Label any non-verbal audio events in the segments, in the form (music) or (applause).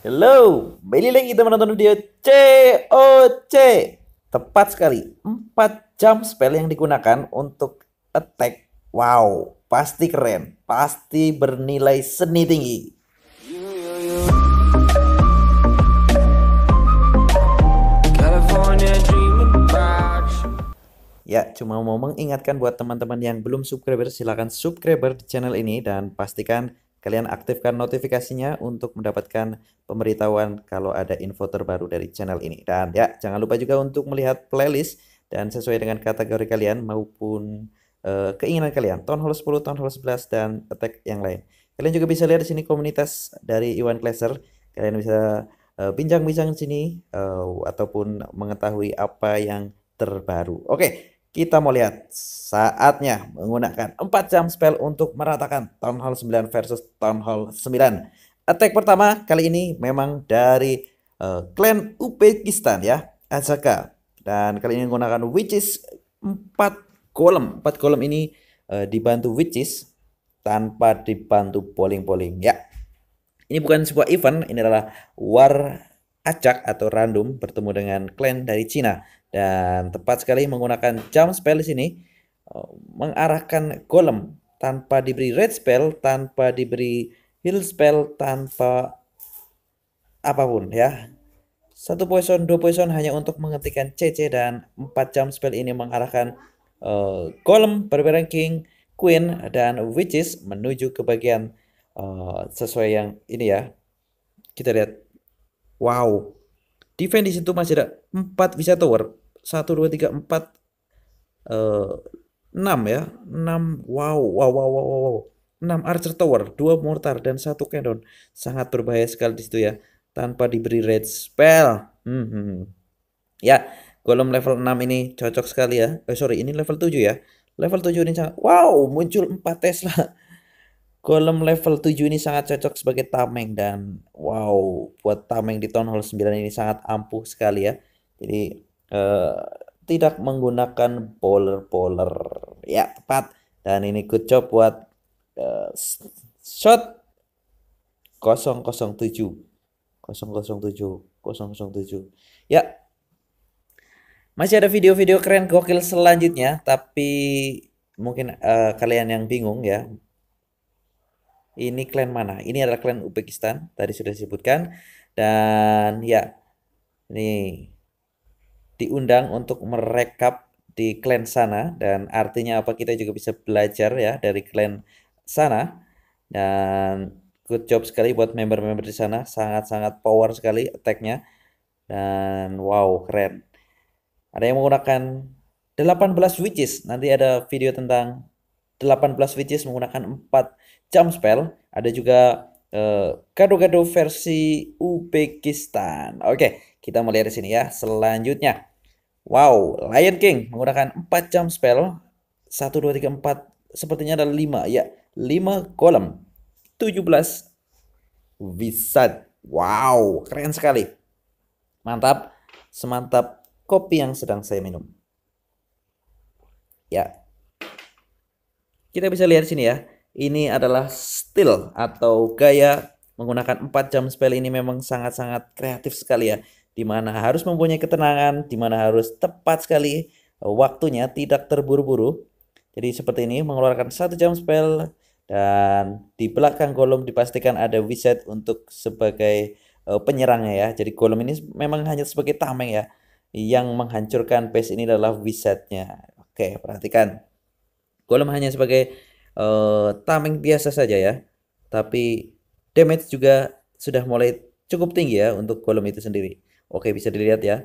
Hello, balik lagi kita menonton video COC. Tepat sekali, 4 jam spell yang digunakan untuk attack. Wow, pasti keren, pasti bernilai seni tinggi. Ya, cuma mau mengingatkan buat teman-teman yang belum subscriber, silahkan subscriber di channel ini dan pastikan Kalian aktifkan notifikasinya untuk mendapatkan pemberitahuan kalau ada info terbaru dari channel ini. Dan ya, jangan lupa juga untuk melihat playlist dan sesuai dengan kategori kalian maupun uh, keinginan kalian. Town Hall 10, Town Hall 11, dan attack yang lain. Kalian juga bisa lihat di sini komunitas dari Iwan Klaser. Kalian bisa eh, bincang-bincang uh, di sini uh, ataupun mengetahui apa yang terbaru. Oke, okay. Kita mau lihat saatnya menggunakan 4 jam spell untuk meratakan Town Hall 9 versus Town Hall 9. Attack pertama kali ini memang dari uh, klan Uzbekistan ya, Azaka. Dan kali ini menggunakan Witches 4 kolom 4 kolom ini uh, dibantu Witches tanpa dibantu polling-polling ya. Ini bukan sebuah event, ini adalah war acak atau random bertemu dengan klan dari Cina dan tepat sekali menggunakan jump spell di sini eh, mengarahkan golem tanpa diberi red spell tanpa diberi heal spell tanpa apapun ya satu poison dua poison hanya untuk menghentikan CC dan empat jump spell ini mengarahkan uh, golem berbareng king queen dan witches menuju ke bagian uh, sesuai yang ini ya kita lihat Wow. Defense di situ masih ada 4 bisa tower. 1 2 3 4 eh 6 ya. 6. Wow, wow, wow, wow, wow. 6 archer tower, 2 mortar dan 1 cannon. Sangat berbahaya sekali di situ ya tanpa diberi red spell. Hmm. hmm, hmm. Ya, golem level 6 ini cocok sekali ya. Eh sorry, ini level 7 ya. Level 7 ini sangat wow, muncul 4 Tesla. Golem level 7 ini sangat cocok sebagai tameng dan wow buat tameng di Town Hall 9 ini sangat ampuh sekali ya. Jadi eh, tidak menggunakan bowler-bowler ya tepat dan ini good job buat eh, shot 007 007 007 ya masih ada video-video keren gokil selanjutnya tapi mungkin eh, kalian yang bingung ya ini klan mana? Ini adalah klan Uzbekistan, tadi sudah disebutkan. Dan ya, ini diundang untuk merekap di klan sana dan artinya apa kita juga bisa belajar ya dari klan sana dan good job sekali buat member-member di sana sangat-sangat power sekali attacknya dan wow keren ada yang menggunakan 18 witches nanti ada video tentang 18 witches menggunakan 4 jump spell, ada juga eh, gado-gado uh, versi Uzbekistan. Oke, okay, kita mulai dari sini ya. Selanjutnya, wow, Lion King menggunakan 4 jump spell. 1, 2, 3, 4, sepertinya ada 5. Ya, 5 golem. 17 wizard. Wow, keren sekali. Mantap, semantap kopi yang sedang saya minum. Ya, kita bisa lihat sini ya ini adalah still atau gaya menggunakan 4 jam spell ini memang sangat-sangat kreatif sekali ya. Dimana harus mempunyai ketenangan, dimana harus tepat sekali waktunya tidak terburu-buru. Jadi seperti ini mengeluarkan satu jam spell dan di belakang golem dipastikan ada wizard untuk sebagai eh, penyerangnya ya. Jadi golem ini memang hanya sebagai tameng ya. Yang menghancurkan base ini adalah wizardnya. Oke, perhatikan. Golem hanya sebagai uh, tameng biasa saja ya. Tapi damage juga sudah mulai cukup tinggi ya untuk golem itu sendiri. Oke, bisa dilihat ya.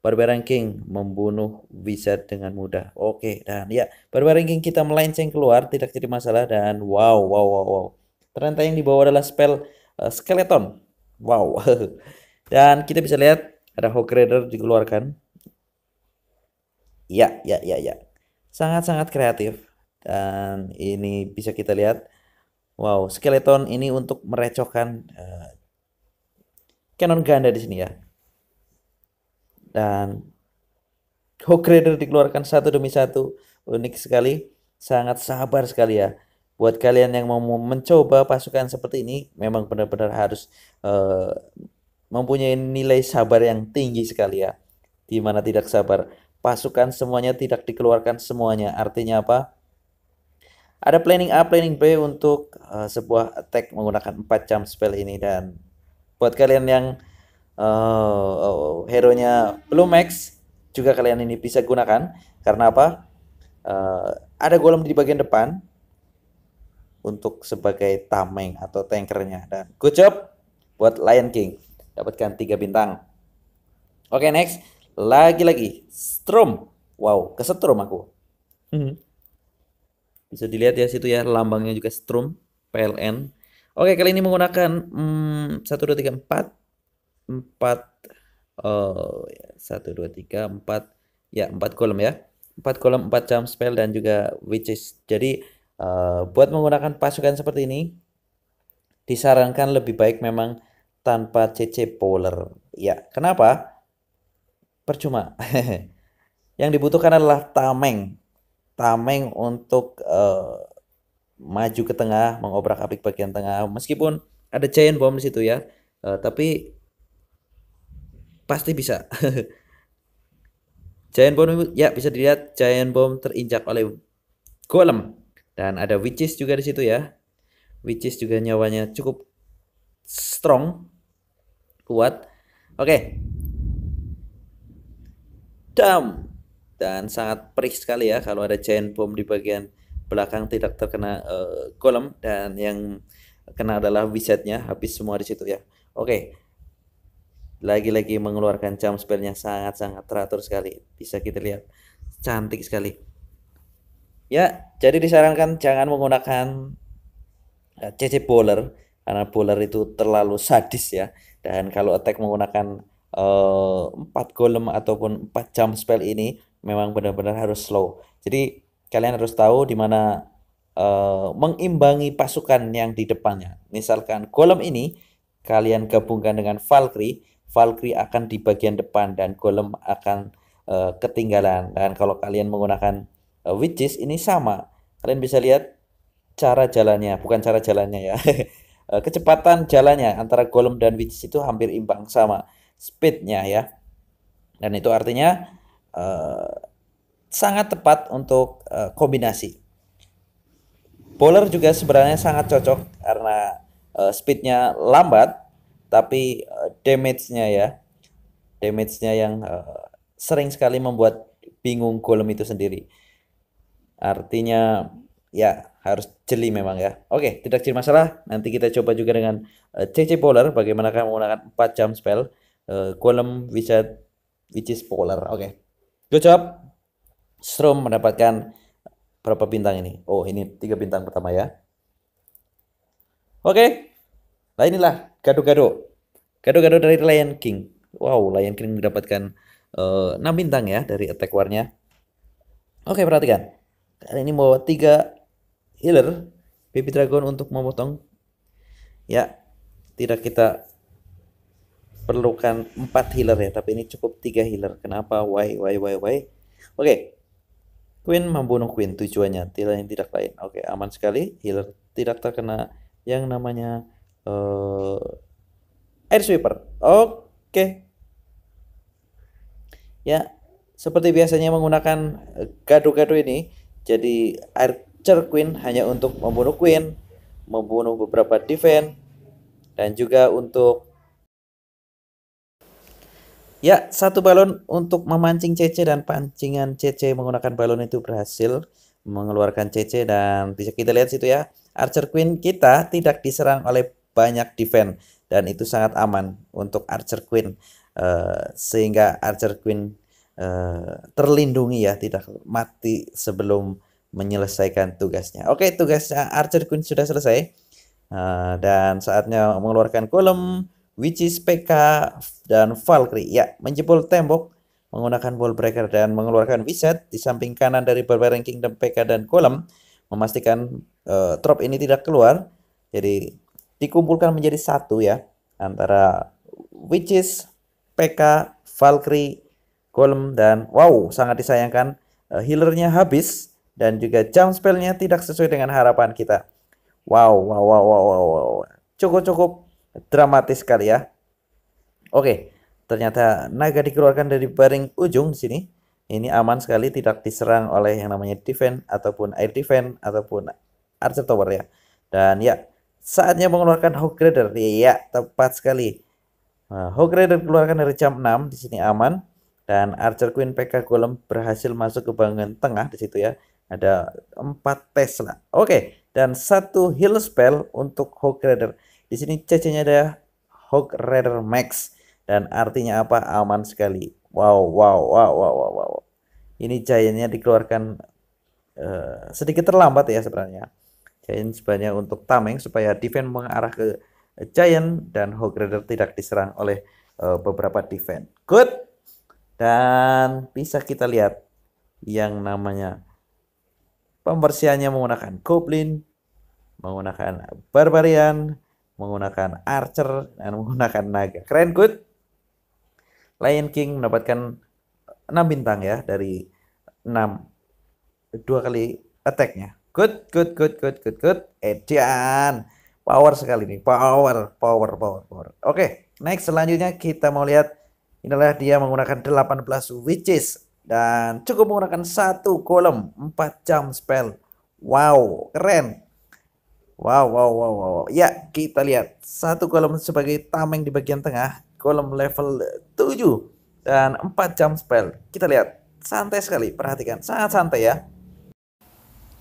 Barbarian King membunuh wizard dengan mudah. Oke, dan ya, Barbarian King kita melenceng keluar tidak jadi masalah dan wow wow wow wow. Ternyata yang dibawa adalah spell uh, skeleton. Wow. (laughs) dan kita bisa lihat ada Hawk Rider dikeluarkan. Ya, ya, ya, ya. Sangat-sangat kreatif. Dan ini bisa kita lihat wow skeleton ini untuk merecokan uh, eh, Canon ganda di sini ya dan Hook Rider dikeluarkan satu demi satu unik sekali sangat sabar sekali ya buat kalian yang mau mencoba pasukan seperti ini memang benar-benar harus uh, mempunyai nilai sabar yang tinggi sekali ya dimana tidak sabar pasukan semuanya tidak dikeluarkan semuanya artinya apa ada planning A, planning B untuk uh, sebuah attack menggunakan 4 jam spell ini dan buat kalian yang uh, oh, hero-nya belum max juga kalian ini bisa gunakan karena apa? Uh, ada golem di bagian depan untuk sebagai tameng atau tankernya dan good job buat Lion King dapatkan 3 bintang. Oke, okay, next. Lagi-lagi Strom. Wow, kesetrum aku. Hmm. Bisa dilihat ya situ ya lambangnya juga Strum PLN. Oke, kali ini menggunakan hmm, satu dua tiga empat 4 eh, satu dua ya empat 4 ya empat kolom ya. 4 kolom 4 jam spell dan juga witches. Jadi uh, buat menggunakan pasukan seperti ini disarankan lebih baik memang tanpa CC polar. Ya, kenapa? Percuma. (laughs) Yang dibutuhkan adalah tameng. Tameng untuk uh, maju ke tengah, mengobrak-abrik bagian tengah. Meskipun ada giant bomb di situ ya, uh, tapi pasti bisa. (laughs) giant bomb ya bisa dilihat giant bomb terinjak oleh golem dan ada witches juga di situ ya. Witches juga nyawanya cukup strong, kuat. Oke. Okay. Dam dan sangat perih sekali ya kalau ada chain bomb di bagian belakang tidak terkena uh, eh, kolom dan yang kena adalah wisetnya habis semua di situ ya. Oke. Okay lagi-lagi mengeluarkan jam spellnya sangat-sangat teratur sekali bisa kita lihat cantik sekali ya jadi disarankan jangan menggunakan CC eh, bowler karena bowler itu terlalu sadis ya dan kalau attack menggunakan eh, empat 4 golem ataupun 4 jam spell ini memang benar-benar harus slow. Jadi kalian harus tahu di mana uh, mengimbangi pasukan yang di depannya. Misalkan golem ini kalian gabungkan dengan Valkyrie, Valkyrie akan di bagian depan dan golem akan uh, ketinggalan. Dan kalau kalian menggunakan uh, witches ini sama. Kalian bisa lihat cara jalannya, bukan cara jalannya ya. (laughs) Kecepatan jalannya antara golem dan witches itu hampir imbang sama speednya ya. Dan itu artinya Eh, sangat tepat untuk uh, kombinasi. Bowler juga sebenarnya sangat cocok karena uh, speednya lambat, tapi uh, damage-nya ya, damage-nya yang uh, sering sekali membuat bingung golem itu sendiri. Artinya ya harus jeli memang ya. Oke, tidak jadi masalah. Nanti kita coba juga dengan uh, CC Bowler bagaimana kamu menggunakan 4 jam spell uh, golem wizard which is polar. Oke. Okay. Good job. Strom mendapatkan berapa bintang ini? Oh, ini tiga bintang pertama ya. Oke. Okay. Nah inilah gado-gado. Gado-gado dari Lion King. Wow, Lion King mendapatkan uh, eh, 6 bintang ya dari attack warnya. Oke, okay, perhatikan. Kali ini mau tiga healer Baby Dragon untuk memotong. Ya, tidak kita perlukan 4 healer ya, tapi ini cukup 3 healer. Kenapa? Why, why, why, why? Oke, okay. Queen membunuh Queen tujuannya tidak yang tidak lain. Oke, okay, aman sekali. Healer tidak terkena yang namanya uh, eh, air sweeper. Oke. Okay. Ya, seperti biasanya menggunakan eh, gado-gado ini. Jadi Archer Queen hanya untuk membunuh Queen, membunuh beberapa defense dan juga untuk Ya, satu balon untuk memancing cece dan pancingan cece menggunakan balon itu berhasil mengeluarkan cece dan bisa kita lihat situ ya. Archer Queen kita tidak diserang oleh banyak defense dan itu sangat aman untuk Archer Queen uh, sehingga Archer Queen uh, terlindungi ya tidak mati sebelum menyelesaikan tugasnya. Oke, tugasnya Archer Queen sudah selesai. Uh, dan saatnya mengeluarkan kolom which is PK dan Valkyrie. Ya, menjebol tembok menggunakan ball breaker dan mengeluarkan wizard di samping kanan dari Barbarian Kingdom PK dan Golem memastikan uh, eh, drop ini tidak keluar. Jadi dikumpulkan menjadi satu ya antara witches, PK, Valkyrie, Golem dan wow sangat disayangkan uh, healernya habis dan juga jump spellnya tidak sesuai dengan harapan kita. Wow, wow, wow, wow, wow, wow. Cukup-cukup dramatis sekali ya. Oke, ternyata naga dikeluarkan dari baring ujung sini. Ini aman sekali tidak diserang oleh yang namanya defense ataupun air defense ataupun archer tower ya. Dan ya, saatnya mengeluarkan hog rider. Ya, tepat sekali. Nah, hog rider keluarkan dari jam 6 di sini aman dan Archer Queen PK Golem berhasil masuk ke bangunan tengah di situ ya. Ada 4 Tesla. Oke, dan satu heal spell untuk hog rider. Di sini CC-nya ada Hog Rider Max dan artinya apa? Aman sekali. Wow, wow, wow, wow, wow, wow. Ini giantnya dikeluarkan uh, sedikit terlambat ya sebenarnya. Giant sebanyak untuk tameng supaya defense mengarah ke giant dan Hog Rider tidak diserang oleh uh, beberapa defense. Good. Dan bisa kita lihat yang namanya pembersihannya menggunakan Goblin, menggunakan Barbarian, menggunakan archer dan menggunakan naga. Keren good. Lion King mendapatkan 6 bintang ya dari 6 dua kali attacknya. Good, good, good, good, good, good. Edian. Power sekali nih. Power, power, power, power. Oke, okay, next selanjutnya kita mau lihat inilah dia menggunakan 18 witches dan cukup menggunakan satu kolom 4 jam spell. Wow, keren. Wow, wow, wow, wow. Ya, kita lihat. Satu kolom sebagai tameng di bagian tengah, kolom level 7 dan 4 jam spell. Kita lihat. Santai sekali, perhatikan. Sangat santai ya.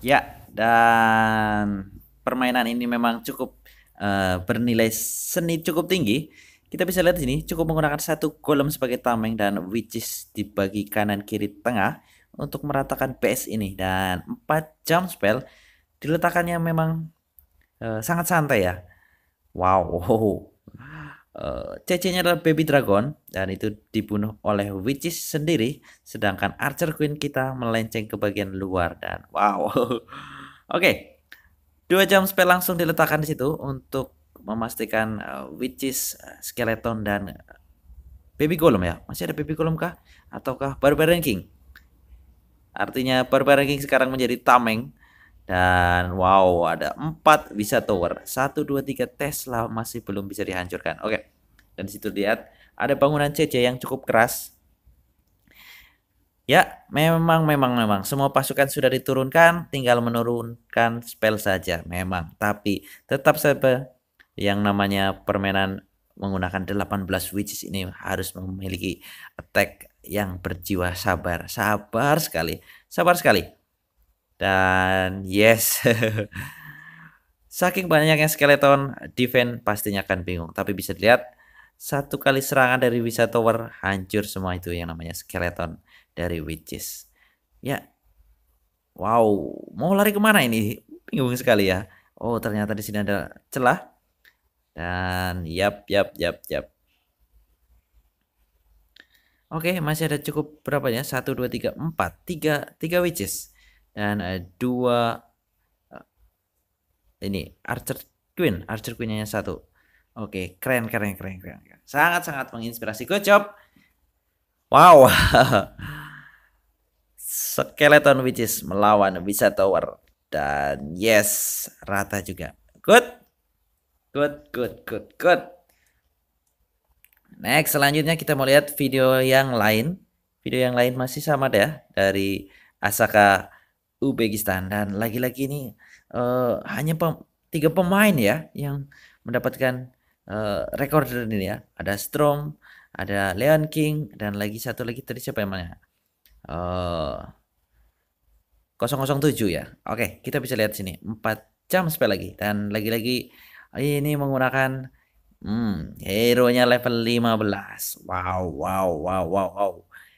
Ya, dan permainan ini memang cukup uh, bernilai seni cukup tinggi. Kita bisa lihat di sini cukup menggunakan satu kolom sebagai tameng dan which is dibagi kanan kiri tengah untuk meratakan base ini dan 4 jam spell diletakkannya memang Eh, sangat santai ya wow uh, (laughs) eh, CC-nya adalah baby dragon dan itu dibunuh oleh witches sendiri sedangkan archer queen kita melenceng ke bagian luar dan wow (laughs) oke okay. dua jam spell langsung diletakkan di situ untuk memastikan uh, witches skeleton dan baby golem ya masih ada baby golem kah ataukah barbarian king artinya barbarian king sekarang menjadi tameng dan wow, ada empat bisa tower. satu dua tiga Tesla masih belum bisa dihancurkan. Oke. Okay. Dan situ lihat ada bangunan CC yang cukup keras. Ya, memang memang memang semua pasukan sudah diturunkan, tinggal menurunkan spell saja memang. Tapi tetap saja yang namanya permainan menggunakan 18 witches ini harus memiliki attack yang berjiwa sabar, sabar sekali, sabar sekali. Dan yes. (laughs) Saking banyaknya skeleton, defense pastinya akan bingung. Tapi bisa dilihat, satu kali serangan dari Wisa Tower, hancur semua itu yang namanya skeleton dari Witches. Ya, wow, mau lari kemana ini? Bingung sekali ya. Oh, ternyata di sini ada celah. Dan yap, yap, yap, yap. Oke, masih ada cukup berapa ya? 1, 2, 3, 4. tiga 3 witches dan uh, dua uh, ini Archer Queen Archer Queennya yang satu oke okay, keren keren keren keren sangat sangat menginspirasi good job wow (laughs) skeleton witches melawan wizard tower dan yes rata juga good good good good good next selanjutnya kita mau lihat video yang lain video yang lain masih sama deh dari Asaka Uzbekistan dan lagi-lagi ini uh, hanya pem tiga pemain ya yang mendapatkan uh, rekor ini ya. Ada Strom, ada Leon King dan lagi satu lagi tadi siapa yang mana? Uh, 007 ya. Oke, kita bisa lihat sini empat jam spell lagi dan lagi-lagi ini menggunakan hmm, hero nya level 15. Wow, wow, wow, wow, wow.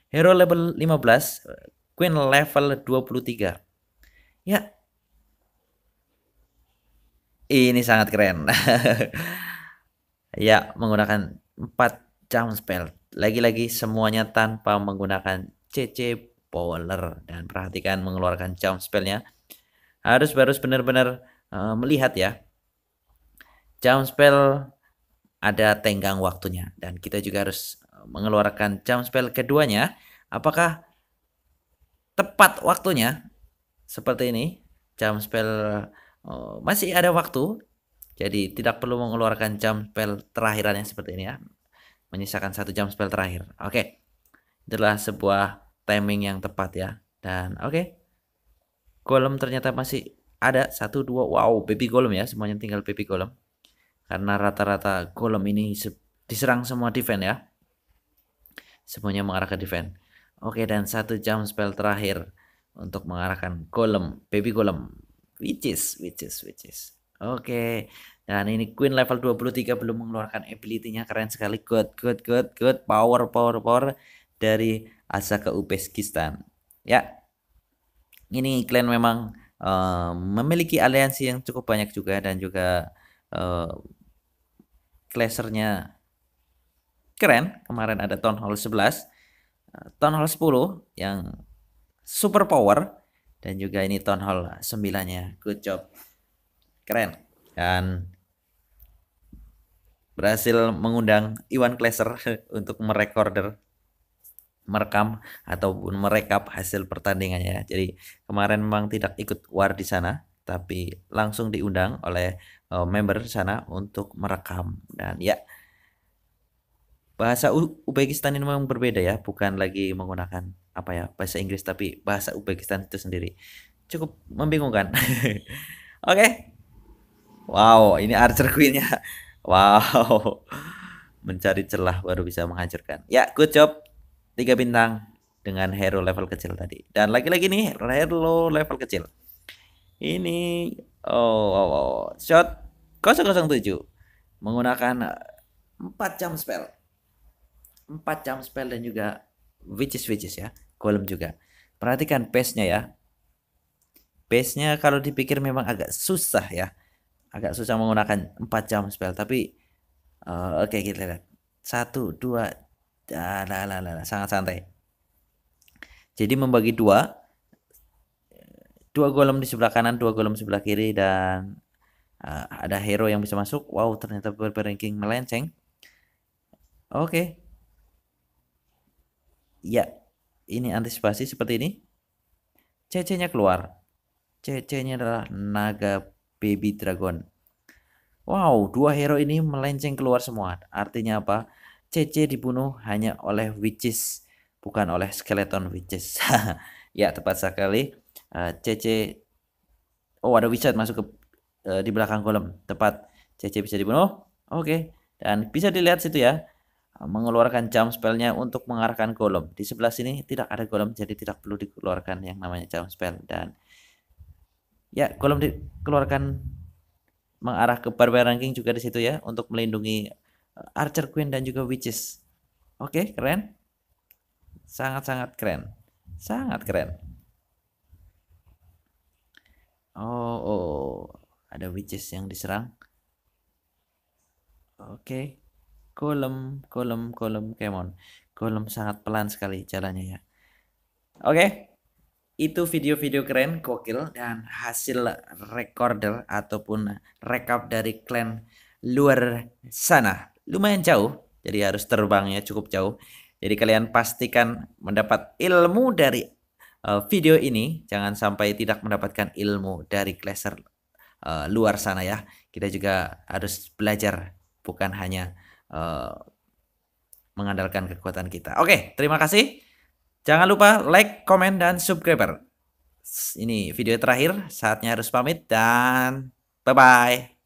Hero level 15, Queen level 23. Ya. Ini sangat keren. (laughs) ya, menggunakan 4 jump spell. Lagi-lagi semuanya tanpa menggunakan CC Power dan perhatikan mengeluarkan jump spellnya. Harus harus benar-benar uh, melihat ya. Jump spell ada tenggang waktunya dan kita juga harus eh, mengeluarkan jump spell keduanya apakah tepat waktunya seperti ini jam spell oh, masih ada waktu jadi tidak perlu mengeluarkan jam spell terakhirannya seperti ini ya menyisakan satu jam spell terakhir oke okay. itulah sebuah timing yang tepat ya dan oke okay. golem ternyata masih ada satu dua wow baby golem ya semuanya tinggal baby golem karena rata-rata golem ini diserang semua defense ya semuanya mengarah ke defense oke okay, dan satu jam spell terakhir untuk mengarahkan golem, baby golem. Which is, which is, which is. Oke. Okay. Dan ini Queen level 23 belum mengeluarkan ability-nya keren sekali. Good, good, good, good. Power, power, power dari asa ke Uzbekistan. Ya. Ini klan memang uh, memiliki aliansi yang cukup banyak juga dan juga uh, clashernya keren. Kemarin ada Town Hall 11, Town 10 yang super power dan juga ini town hall 9 nya good job keren dan berhasil mengundang Iwan Kleser (laughs) untuk merekorder merekam ataupun merekap hasil pertandingannya. Jadi kemarin memang tidak ikut war di sana, tapi langsung diundang oleh eh, member member sana untuk merekam dan ya bahasa Uzbekistan ini memang berbeda ya, bukan lagi menggunakan apa ya bahasa Inggris tapi bahasa Uzbekistan itu sendiri cukup membingungkan (laughs) oke okay. wow ini archer queennya (laughs) wow mencari celah baru bisa menghancurkan ya good job tiga bintang dengan hero level kecil tadi dan lagi-lagi nih hero level kecil ini oh, oh, oh. shot 007 menggunakan 4 jam spell 4 jam spell dan juga witches witches ya kolom juga. Perhatikan pace-nya ya. Pace-nya kalau dipikir memang agak susah ya. Agak susah menggunakan 4 jam spell. Tapi uh, oke okay, kita lihat. 1, 2, sangat santai. Jadi membagi dua. Dua golem di sebelah kanan, dua golem sebelah kiri. Dan uh, ada hero yang bisa masuk. Wow ternyata ranking melenceng. Oke. Okay. Ya, ini antisipasi seperti ini CC-nya keluar CC-nya adalah naga baby dragon Wow, dua hero ini melenceng keluar semua. Artinya apa? CC dibunuh hanya oleh witches, bukan oleh skeleton witches. (laughs) ya, tepat sekali. Uh, eh, CC Oh, ada wizard masuk ke uh, di belakang kolom. Tepat. CC bisa dibunuh. Oke. Okay. Dan bisa dilihat situ ya mengeluarkan jam spellnya untuk mengarahkan golem. Di sebelah sini tidak ada golem, jadi tidak perlu dikeluarkan yang namanya jam spell. Dan ya, golem dikeluarkan mengarah ke barbar ranking juga di situ ya, untuk melindungi eh, archer queen dan juga witches. Oke, keren. Sangat-sangat keren. Sangat keren. Oh, oh, ada witches yang diserang. Oke. Okay kolom kolom kolom kemon kolom sangat pelan sekali jalannya ya oke okay? itu video-video keren kokil dan hasil recorder ataupun rekap dari klan luar sana lumayan jauh jadi harus terbangnya cukup jauh jadi kalian pastikan mendapat ilmu dari eh, video ini jangan sampai tidak mendapatkan ilmu dari klaser eh, luar sana ya kita juga harus belajar bukan hanya uh, mengandalkan kekuatan kita. Oke, terima kasih. Jangan lupa like, komen, dan subscribe. Ini video terakhir, saatnya harus pamit dan bye-bye.